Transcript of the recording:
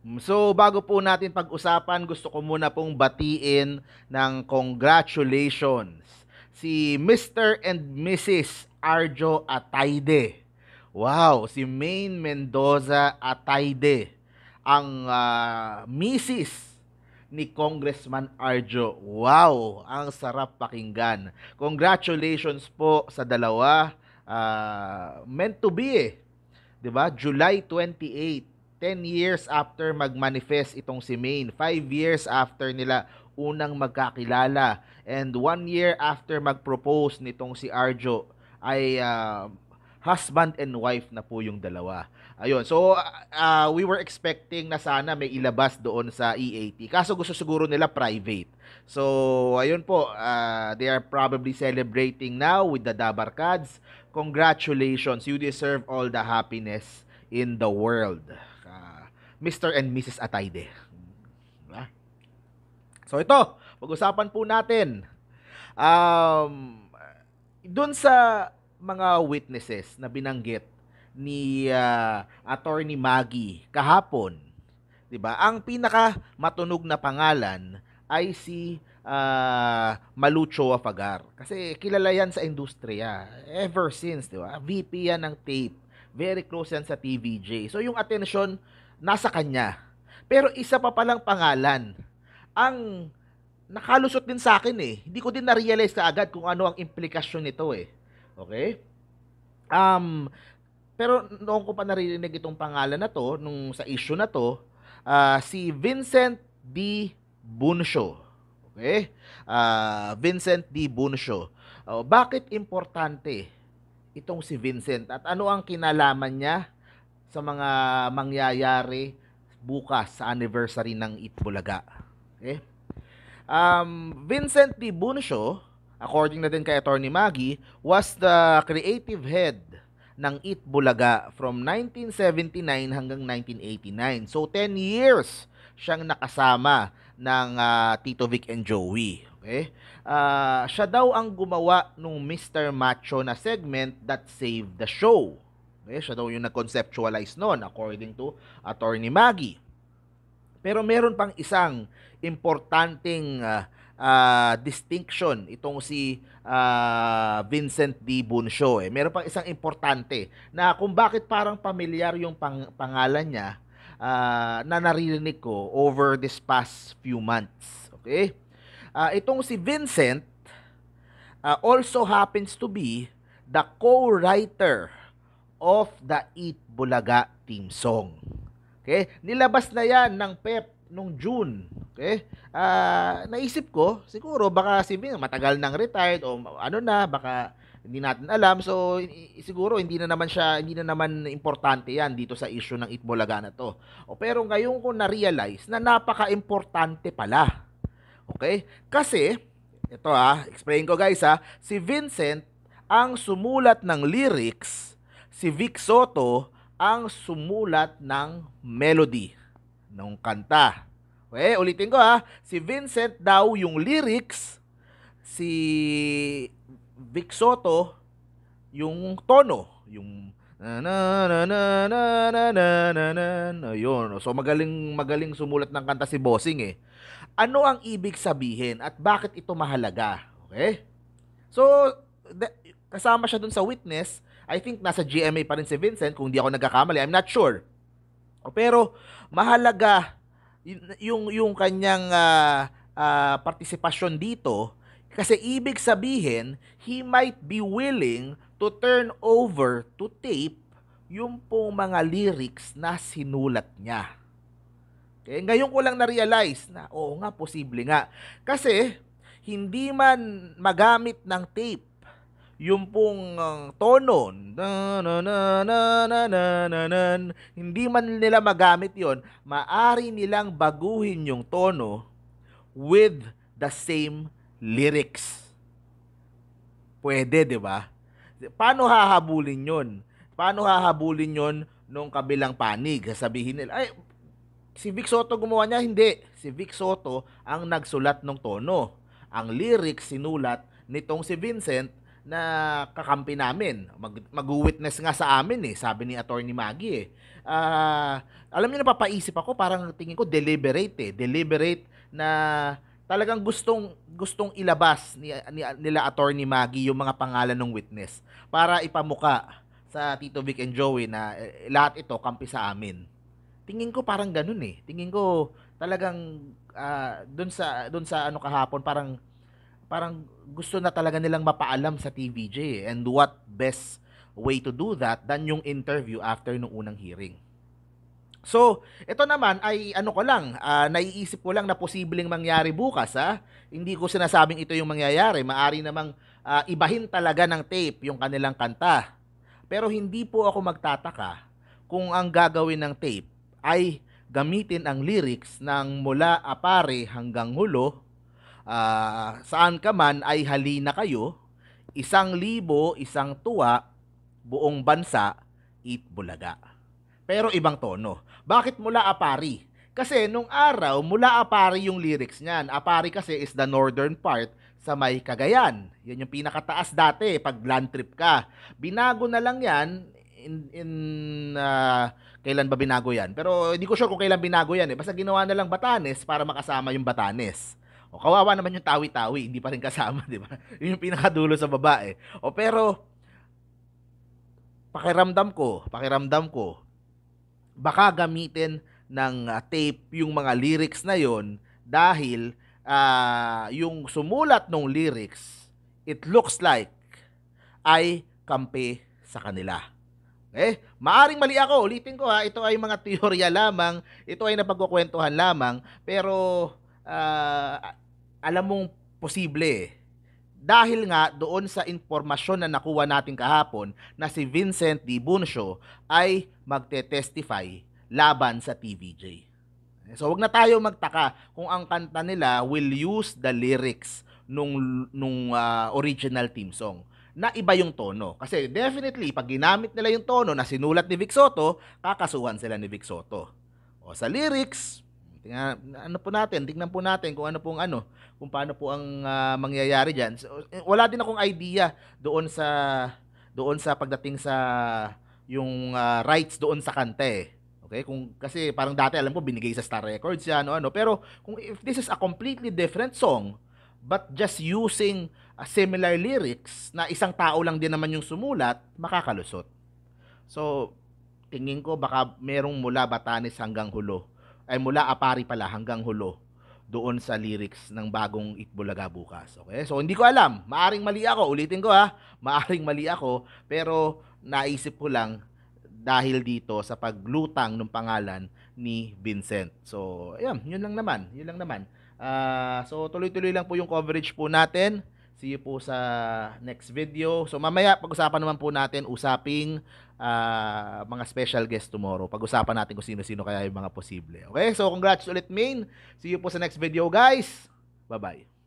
Mm, so bago po natin pag-usapan, gusto ko muna pong batiin ng congratulations si Mr. and Mrs. Arjo Ataide. Wow, si Maine Mendoza Ataide ang uh, ah, Mrs. ni Congressman Arjo. Wow, ang sarap pakinggan. Congratulations po sa dalawa. Uh, meant to be eh. 'Di ba? July 28 10 years after mag-manifest itong si Maine, 5 years after nila unang magkakilala, and 1 year after mag-propose nitong si Arjo ay uh, husband and wife na po yung dalawa. Ayun. So, uh, we were expecting na sana may ilabas doon sa EAP. Kaso gusto siguro nila private. So, ayun po. Uh, they are probably celebrating now with the Dabarkads. Congratulations. You deserve all the happiness in the world. Mr. and Mrs. Atayde. Diba? So ito, pag-usapan po natin um, doon sa mga witnesses na binanggit ni uh, attorney Maggie kahapon, 'di ba? Ang pinaka matunog na pangalan ay si uh, ah, Malucho Afagar kasi kilala yan sa industriya ever since, 'di ba? VP yan ng tape, very close yan sa TVJ. So yung attention nasa kanya. Pero isa pa palang pangalan ang nakalusot din sa akin eh. Hindi ko din na-realize na agad kung ano ang implikasyon nito eh. Okay? Um, pero noong ko pa naririnig itong pangalan na to, nung sa issue na to, uh, si Vincent D. Bunsho. Okay? Uh, Vincent D. Bunsho. Uh, oh, bakit importante itong si Vincent? At ano ang kinalaman niya sa mga mangyayari bukas sa anniversary ng Itbulaga. Okay? Um, Vincent P. Buncio, according na din kay Attorney Maggie, was the creative head ng Itbulaga from 1979 hanggang 1989. So 10 years siyang nakasama ng uh, Tito Vic and Joey. Okay? Uh, siya daw ang gumawa ng Mr. Macho na segment that saved the show. Okay, siya daw yung nag-conceptualize noon according to Attorney Maggie. Pero meron pang isang importanteng uh, uh, distinction itong si uh, Vincent D. Buncio. Eh. Meron pang isang importante na kung bakit parang pamilyar yung pang- pangalan niya uh, na naririnig ko over this past few months. Okay? Uh, itong si Vincent uh, also happens to be the co-writer of the Eat Bulaga team song. Okay? Nilabas na yan ng PEP nung June. Okay? Uh, naisip ko, siguro baka si Vin matagal nang retired o ano na, baka hindi natin alam. So, siguro hindi na naman siya, hindi na naman importante yan dito sa issue ng Eat Bulaga na to. O, pero ngayon ko na-realize na napaka-importante pala. Okay? Kasi, ito ah, explain ko guys ah, si Vincent ang sumulat ng lyrics si Vic Soto ang sumulat ng melody ng kanta. Okay, ulitin ko ha. Si Vincent daw yung lyrics, si Vic Soto yung tono, yung na na na na na na na na na So magaling magaling sumulat ng kanta si Bossing eh. Ano ang ibig sabihin at bakit ito mahalaga? Okay? So Kasama siya doon sa witness. I think nasa GMA pa rin si Vincent kung di ako nagkakamali. I'm not sure. Oh, pero mahalaga yung yung kanyang uh, uh, partisipasyon dito kasi ibig sabihin he might be willing to turn over to tape yung pong mga lyrics na sinulat niya. Okay, ngayon ko lang na-realize na oo nga posible nga kasi hindi man magamit ng tape yung pong uh, tono hindi man nila magamit yon maari nilang baguhin yung tono with the same lyrics pwede di ba paano hahabulin yon paano hahabulin yon nung kabilang panig sabihin nila ay si Vic Soto gumawa niya hindi si Vic Soto ang nagsulat ng tono ang lyrics sinulat nitong si Vincent na kakampi namin. Mag, mag-witness nga sa amin eh, sabi ni Attorney Maggie eh. Uh, alam niyo, napapaisip ako, parang tingin ko deliberate eh. Deliberate na talagang gustong gustong ilabas ni, ni, nila Attorney Maggie yung mga pangalan ng witness para ipamuka sa Tito Vic and Joey na eh, lahat ito kampi sa amin. Tingin ko parang ganun eh. Tingin ko talagang uh, ah, doon sa doon sa ano kahapon parang parang gusto na talaga nilang mapaalam sa TVJ eh. and what best way to do that than yung interview after nung unang hearing. So, ito naman ay ano ko lang, uh, naiisip ko lang na posibleng mangyari bukas ha. Ah. Hindi ko sinasabing ito yung mangyayari. Maari namang uh, ibahin talaga ng tape yung kanilang kanta. Pero hindi po ako magtataka kung ang gagawin ng tape ay gamitin ang lyrics ng mula apare hanggang hulo uh, saan ka man ay halina kayo, isang libo, isang tuwa, buong bansa, eat bulaga. Pero ibang tono. Bakit mula apari? Kasi nung araw, mula apari yung lyrics niyan. Apari kasi is the northern part sa may Cagayan. Yan yung pinakataas dati pag land trip ka. Binago na lang yan in, in uh, kailan ba binago yan? Pero hindi ko sure kung kailan binago yan eh. Basta ginawa na lang Batanes para makasama yung Batanes. O kawawa naman yung tawi-tawi, hindi pa rin kasama, di ba? Yun yung pinakadulo sa babae. Eh. O pero, pakiramdam ko, pakiramdam ko, baka gamitin ng ah, tape yung mga lyrics na yon dahil uh, yung sumulat ng lyrics, it looks like ay kampi sa kanila. Okay? Eh, maaring mali ako, ulitin ko ha, ito ay mga teorya lamang, ito ay napagkukwentuhan lamang, pero uh, alam mong posible eh. Dahil nga doon sa impormasyon na nakuha natin kahapon na si Vincent Di Buncio ay magte-testify laban sa TVJ. So wag na tayo magtaka kung ang kanta nila will use the lyrics nung nung uh, original theme song na iba yung tono. Kasi definitely, pag ginamit nila yung tono na sinulat ni Vic Soto, kakasuhan sila ni Vic Soto. O sa lyrics, Tingnan, ano po natin, tingnan po natin kung ano pong ano, kung paano po ang uh, mangyayari diyan. So, eh, wala din akong idea doon sa doon sa pagdating sa yung uh, rights doon sa kanta eh. Okay? Kung kasi parang dati alam ko binigay sa Star Records yan o ano, pero kung if this is a completely different song but just using uh, similar lyrics na isang tao lang din naman yung sumulat, makakalusot. So, tingin ko baka merong mula Batanes hanggang Hulo ay mula Apari pala hanggang Hulo doon sa lyrics ng bagong Itbulaga bukas. Okay? So hindi ko alam, maaring mali ako, ulitin ko ha, maaring mali ako, pero naisip ko lang dahil dito sa paglutang ng pangalan ni Vincent. So, ayun, yun lang naman, yun lang naman. Uh, so tuloy-tuloy lang po yung coverage po natin. See you po sa next video. So mamaya pag-usapan naman po natin usaping uh, mga special guest tomorrow. Pag-usapan natin kung sino-sino kaya yung mga posible. Okay? So congrats ulit main. See you po sa next video guys. Bye-bye.